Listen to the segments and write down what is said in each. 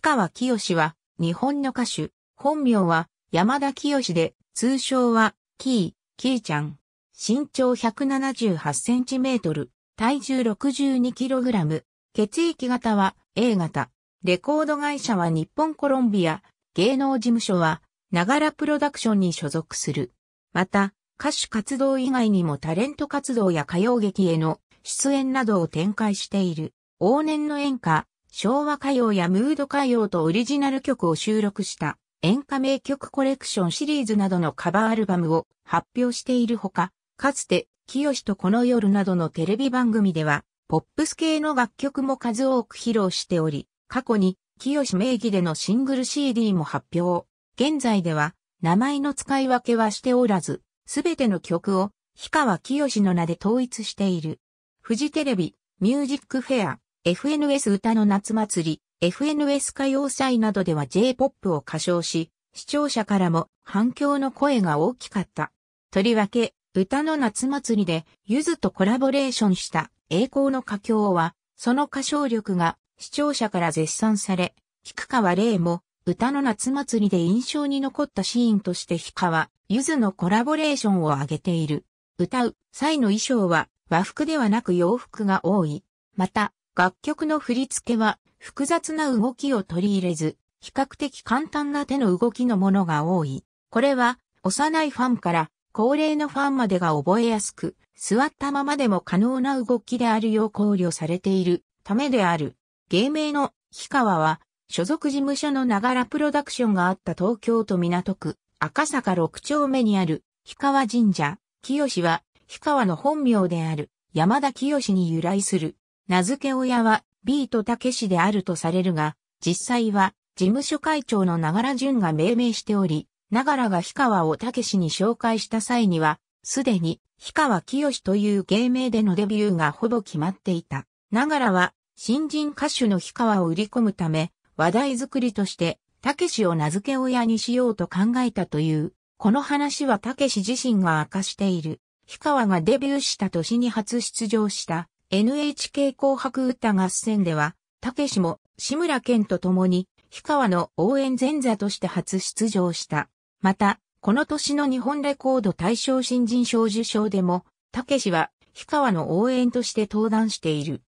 氷川清よは、日本の歌手、本名は山田清よで、通称は、キー、キーちゃん。身長178センチメートル、体重62キログラム、血液型は A 型、レコード会社は日本コロンビア、芸能事務所は、ながらプロダクションに所属する。また、歌手活動以外にもタレント活動や歌謡劇への出演などを展開している。往年の演歌、昭和歌謡やムード歌謡とオリジナル曲を収録した演歌名曲コレクションシリーズなどのカバーアルバムを発表しているほか、かつて、清とこの夜などのテレビ番組では、ポップス系の楽曲も数多く披露しており、過去に、清名義でのシングル CD も発表。現在では、名前の使い分けはしておらず、すべての曲を、氷川清の名で統一している。フジテレビ、ミュージックフェア、FNS 歌の夏祭り、FNS 歌謡祭などでは J-POP を歌唱し、視聴者からも反響の声が大きかった。とりわけ、歌の夏祭りで、ゆずとコラボレーションした栄光の歌響は、その歌唱力が視聴者から絶賛され、菊川玲も歌の夏祭りで印象に残ったシーンとして氷川、ゆずのコラボレーションを挙げている。歌う際の衣装は和服ではなく洋服が多い。また、楽曲の振り付けは複雑な動きを取り入れず、比較的簡単な手の動きのものが多い。これは幼いファンから高齢のファンまでが覚えやすく、座ったままでも可能な動きであるよう考慮されているためである。芸名の氷川は、所属事務所のながらプロダクションがあった東京都港区赤坂6丁目にある氷川神社。清は氷川の本名である山田清に由来する。名付け親はビートたけしであるとされるが、実際は事務所会長の長良淳が命名しており、長良が氷川をたけしに紹介した際には、すでに氷川きよしという芸名でのデビューがほぼ決まっていた。長良は新人歌手の氷川を売り込むため、話題作りとして、たけしを名付け親にしようと考えたという、この話はたけし自身が明かしている。氷川がデビューした年に初出場した NHK 紅白歌合戦では、たけしも志村健と共に、氷川の応援前座として初出場した。また、この年の日本レコード大賞新人賞受賞でも、たけしは氷川の応援として登壇している。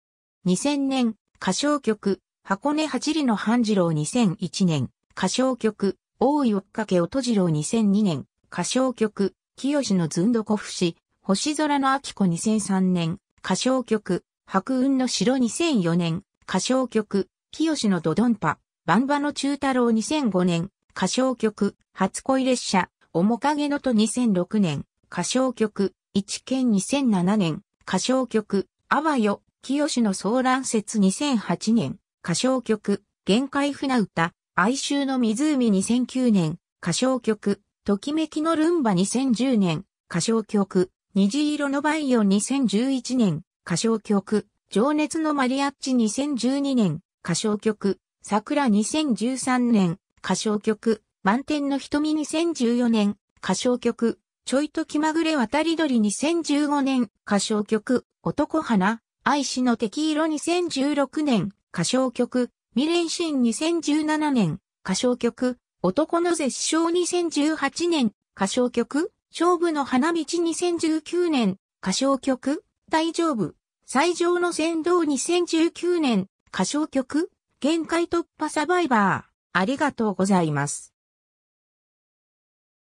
2000年、歌唱曲、箱根八里の半次郎2001年、歌唱曲、大井追っかけ音次郎2002年、歌唱曲、清のずんどこふし、星空の秋子2003年、歌唱曲、白雲の城2004年、歌唱曲、清のドドンパ、バンバの中太郎2005年、歌唱曲、初恋列車、面影のと2006年、歌唱曲、一見2007年、歌唱曲、あわよ、清の騒乱説2008年、歌唱曲、限界船歌、哀愁の湖2009年、歌唱曲、ときめきのルンバ2010年、歌唱曲、虹色のバイオ2011年、歌唱曲、情熱のマリアッチ2012年、歌唱曲、桜2013年、歌唱曲、満天の瞳2014年、歌唱曲、ちょいと気まぐれ渡り鳥2015年、歌唱曲、男花、愛しの敵色2016年、歌唱曲、未練シーン2017年、歌唱曲、男の絶唱2018年、歌唱曲、勝負の花道2019年、歌唱曲、大丈夫、最上の先導2019年、歌唱曲、限界突破サバイバー、ありがとうございます。